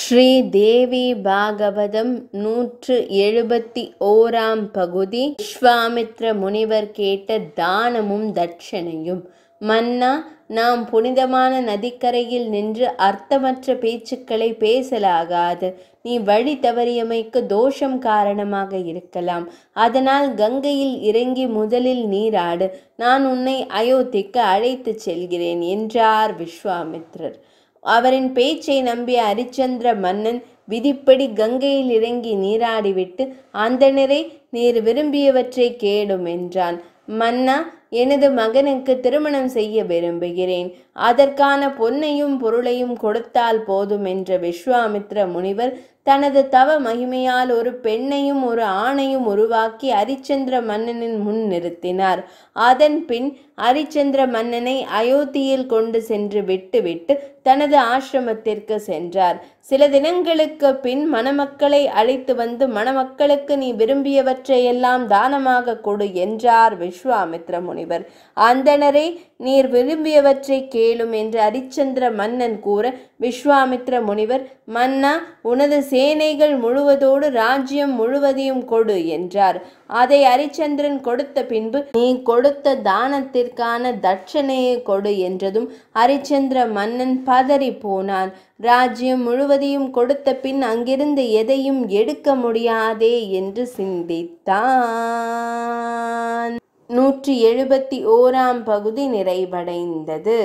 ஸ்ரீ தேவி பாகவதம் நூற்று எழுபத்தி ஓராம் பகுதி விஸ்வாமித்ர முனிவர் கேட்ட தானமும் தட்சணையும் மன்னா நாம் புனிதமான நதிக்கரையில் நின்று அர்த்தமற்ற பேச்சுக்களை பேசலாகாது நீ வழி தவறியமைக்கு தோஷம் காரணமாக இருக்கலாம் அதனால் கங்கையில் இறங்கி முதலில் நீராடு நான் உன்னை அயோத்திக்கு அழைத்துச் செல்கிறேன் என்றார் விஸ்வாமித்ரர் அவரின் பேச்சை நம்பிய அரிச்சந்திர மன்னன் விதிப்படி கங்கையில் இறங்கி நீராடிவிட்டு அந்த நிறை நீர் விரும்பியவற்றை கேடும் என்றான் மன்னா எனது மகனுக்கு திருமணம் செய்ய விரும்புகிறேன் அதற்கான பொன்னையும் பொருளையும் கொடுத்தால் போதும் என்ற விஸ்வாமித்ர முனிவர் தனது தவ மகிமையால் ஒரு பெண்ணையும் ஒரு ஆணையும் உருவாக்கி அரிச்சந்திர மன்னனின் முன் நிறுத்தினார் அதன் பின் அரிச்சந்திர மன்னனை அயோத்தியில் கொண்டு சென்று விட்டுவிட்டு தனது ஆசிரமத்திற்கு சென்றார் சில தினங்களுக்கு பின் மணமக்களை அழைத்து வந்து மணமக்களுக்கு நீ விரும்பியவற்றையெல்லாம் தானமாக கொடு என்றார் விஸ்வாமித்ர முனிவர் முனிவர் அந்தனரே நீர் விரும்பியவற்றை கேளும் என்று அரிச்சந்திர மன்னன் கூற விஸ்வாமித்ர முனிவர் மன்னா உனது சேனைகள் முழுவதோடு ராஜ்யம் முழுவதையும் கொடு என்றார் அதை அரிச்சந்திரன் கொடுத்த பின்பு நீ கொடுத்த தானத்திற்கான தட்சணையை கொடு என்றதும் அரிச்சந்திர மன்னன் பதறி போனான் ராஜ்யம் முழுவதையும் கொடுத்த பின் அங்கிருந்து எதையும் எடுக்க முடியாதே என்று சிந்தித்தான் நூற்றி எழுபத்தி ஓராம் பகுதி நிறைவடைந்தது